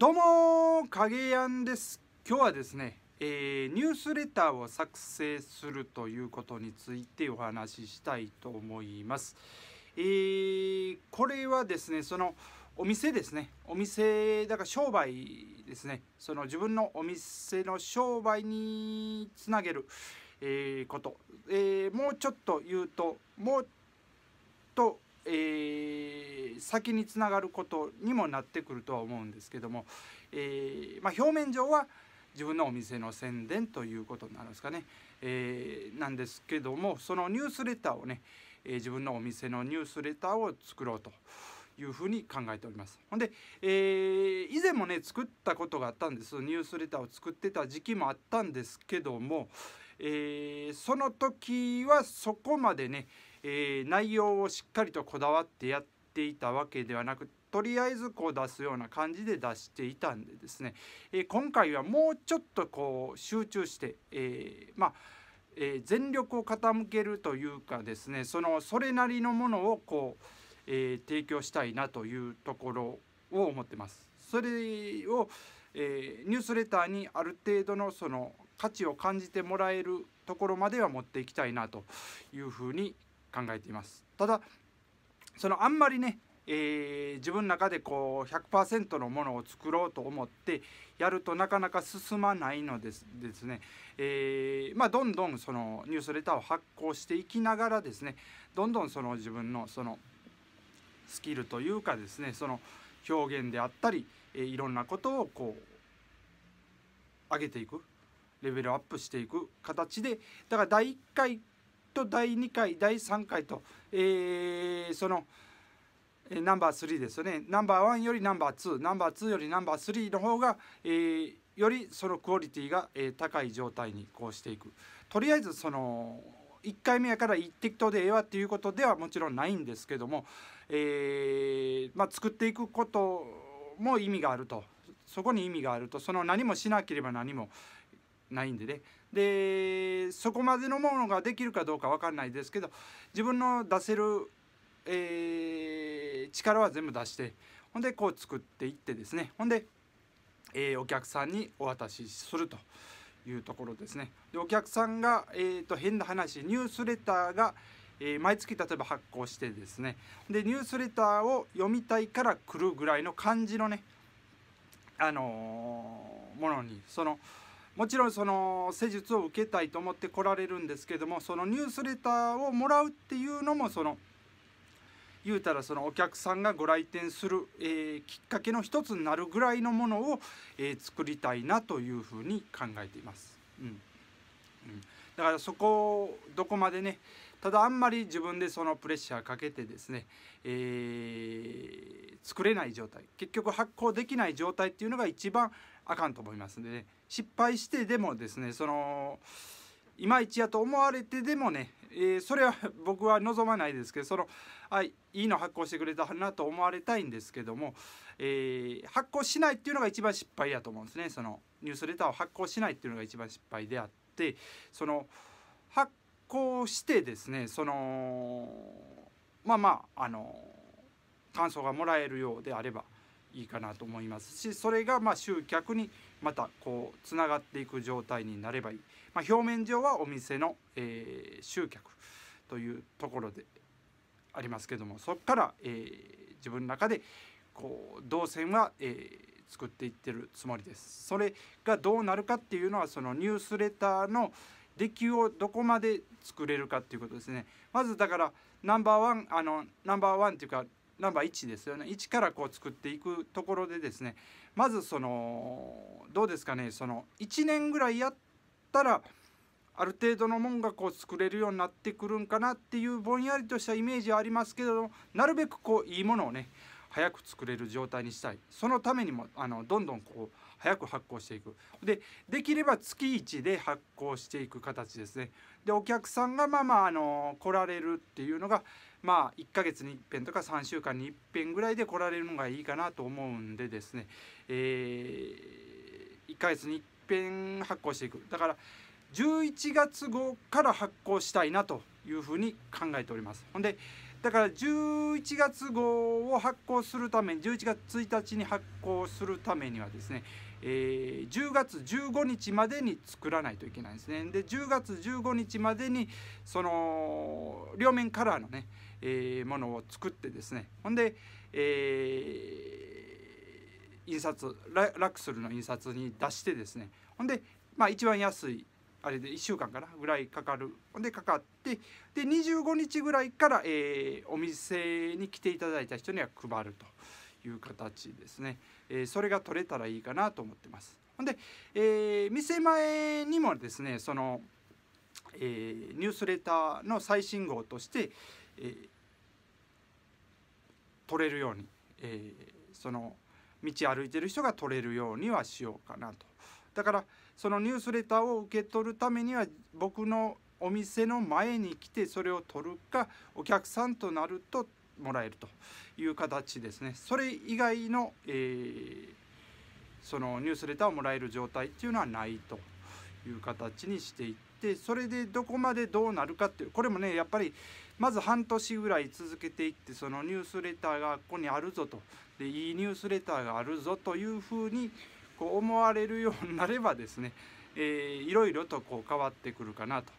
どうも影やんです今日はですね、えー、ニュースレターを作成するということについてお話ししたいと思います、えー、これはですねそのお店ですねお店だから商売ですねその自分のお店の商売につなげる、えー、こと、えもうちょっと言うともっとえー、先につながることにもなってくるとは思うんですけども、えー、まあ、表面上は自分のお店の宣伝ということになるんですかね、えー、なんですけどもそのニュースレターをね、え自分のお店のニュースレターを作ろうと。いうふうに考えております。ほんで、えー、以前もね作ったことがあったんですニュースレターを作ってた時期もあったんですけども、えー、その時はそこまでね、えー、内容をしっかりとこだわってやっていたわけではなくとりあえずこう出すような感じで出していたんでですね、えー、今回はもうちょっとこう集中して、えー、まあえー、全力を傾けるというかですねそのそれなりのものをこう、えー、提供したいなというところを思ってます。それを、えー、ニュースレターにある程度のその価値を感じてもらえるところまでは持っていきたいなというふうに考えていますただそのあんまりね、えー、自分の中でこう100%のものを作ろうと思ってやるとなかなか進まないのですですね、えー、まあ、どんどんそのニュースレターを発行していきながらですねどんどんその自分のそのスキルというかですねその表現であったり、えー、いろんなことをこう上げていくレベルアップしていく形でだから第1回と第2回第3回と、えー、そのナンバー3ですねナンバー1よりナンバー2ナンバー2よりナンバー3の方が、えー、よりそのクオリティが、高い状態にこうしていくとりあえずその1回目やから一滴とでええわっていうことではもちろんないんですけども、えー、まあ、作っていくことも意味があるとそこに意味があるとその何もしなければ何も、ないんでねでそこまでのものができるかどうか分かんないですけど自分の出せる、えー、力は全部出してほんでこう作っていってですねほんで、えー、お客さんにお渡しするというところですねでお客さんが、えーと、変な話ニュースレターが、えー、毎月例えば発行してですねでニュースレターを読みたいから来るぐらいの感じのねあのものにその。もちろんその施術を受けたいと思って来られるんですけどもそのニュースレターをもらうっていうのもその言うたらそのお客さんがご来店する、えー、きっかけの一つになるぐらいのものを、えー、作りたいなというふうに考えています。うんうん、だからそこをどこまでねただあんまり自分でそのプレッシャーかけてですね、えー、作れない状態結局発行できない状態っていうのが一番あかんと思いますんで、ね、失敗してでもですねそのいまいちやと思われてでもね、えー、それは 僕は望まないですけどそのあいいの発行してくれたなと思われたいんですけども、えー、発行しないっていうのが一番失敗やと思うんですねそのニュースレターを発行しないっていうのが一番失敗であってその発行してですねそのまあまああの感想がもらえるようであれば。いいかなと思いますしそれがま集客にまたこうつながっていく状態になればいい、まあ、表面上はお店の、えー、集客というところでありますけどもそこから、えー、自分の中でこう動線は、えー、作っていってるつもりです。それがどうなるかっていうのはそのニュースレターの出来をどこまで作れるかっていうことですね。まずだからナンバーワンあのナンバーワンっていうかナンバー1ですよね1からこう作っていくところでですねまずそのどうですかねその1年ぐらいやったらある程度のもんがこう作れるようになってくるんかなっていうぼんやりとしたイメージはありますけどなるべくこういいものをね早く作れる状態にしたいそのためにもあのどんどんこう早く発行していくでできれば月1で発行していく形ですねでお客さんがまあまああの来られるっていうのがまあ1ヶ月に一遍とか3週間に一遍ぐらいで来られるのがいいかなと思うんでですね、えー、1ヶ月に一遍発行していくだから11月号から発行したいなというふうに考えております。ほんでだから11月号を発行するために11月1日に発行するためにはですね、えー、10月15日までに作らないといけないんですねで10月15日までにその両面カラーのね、えー、ものを作ってですねほんで、えー、印刷ララクスルの印刷に出してですねほんでまあ一番安いあれで1週間かなぐらいかかるでかかってで25日ぐらいから、えー、お店に来ていただいた人には配るという形ですね、えー、それが取れたらいいかなと思ってますほんで、えー、店前にもですねその、えー、ニュースレターの最新号として、えー、取れるように、えー、その道歩いてる人が取れるようにはしようかなとだからそのニュースレターを受け取るためには僕のお店の前に来てそれを取るかお客さんとなるともらえるという形ですねそれ以外の、えー、そのニュースレターをもらえる状態っていうのはないという形にしていってそれでどこまでどうなるかっていうこれもねやっぱりまず半年ぐらい続けていってそのニュースレターがここにあるぞとでいいニュースレターがあるぞというふうにこう思われるようになればですね、えー、いろいろとこう変わってくるかなと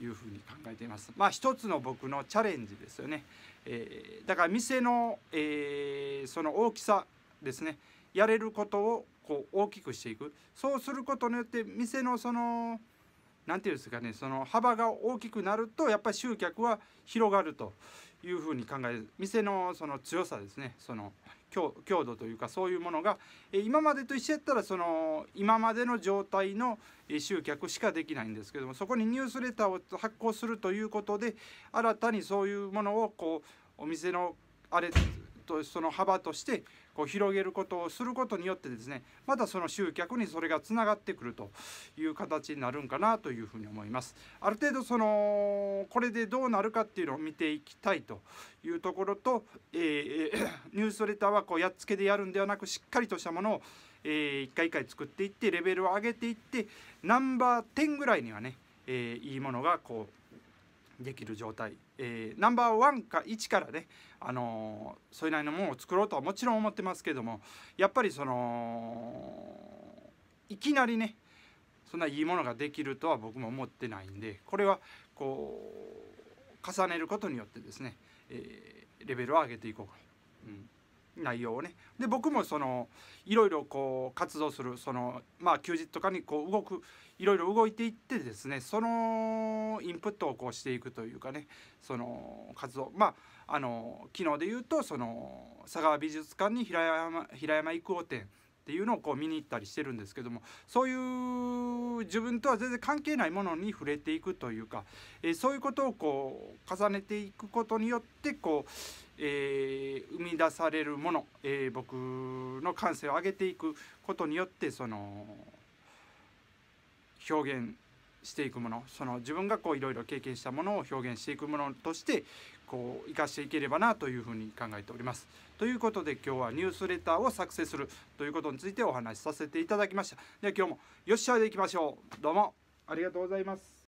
いうふうに考えています。まあ一つの僕のチャレンジですよね。えー、だから店の、えー、その大きさですねやれることをこう大きくしていくそうすることによって店のその何て言うんですかねその幅が大きくなるとやっぱり集客は広がるというふうに考える店のその強さですねその強度というかそういうものが今までと一緒やったらその今までの状態の集客しかできないんですけどもそこにニュースレターを発行するということで新たにそういうものをこうお店のあれとその幅としてこう広げることをすることによってですねまたその集客にそれがつながってくるという形になるんかなというふうに思います。ある程度そのこれでどうなるかっていうのを見ていきたいというところと、えー、ニュースレターはこうやっつけでやるんではなくしっかりとしたものを、えー、一回一回作っていってレベルを上げていってナンバー10ぐらいにはね、えー、いいものがこうできる状態、えー、ナンバーワンか1からね、あのー、それなりのものを作ろうとはもちろん思ってますけどもやっぱりそのいきなりねそんないいものができるとは僕も思ってないんでこれはこう重ねることによってですね、えー、レベルを上げていこうか。うん内容をねで僕もそのいろいろこう活動するそのまあ休日とかにこう動くいろいろ動いていってですねそのインプットをこうしていくというかねその活動まああの昨日で言うとその佐川美術館に平山平山郁夫展っていうのをこう見に行ったりしてるんですけどもそういう自分とは全然関係ないものに触れていくというか、えー、そういうことをこう重ねていくことによってこう、えー、生み出されるもの、えー、僕の感性を上げていくことによってその表現していくものその自分がこういろいろ経験したものを表現していくものとしてこう生かしていければなというふうに考えております。ということで今日はニュースレターを作成するということについてお話しさせていただきました。では今日もよっしゃでいきましょう。どうもありがとうございます。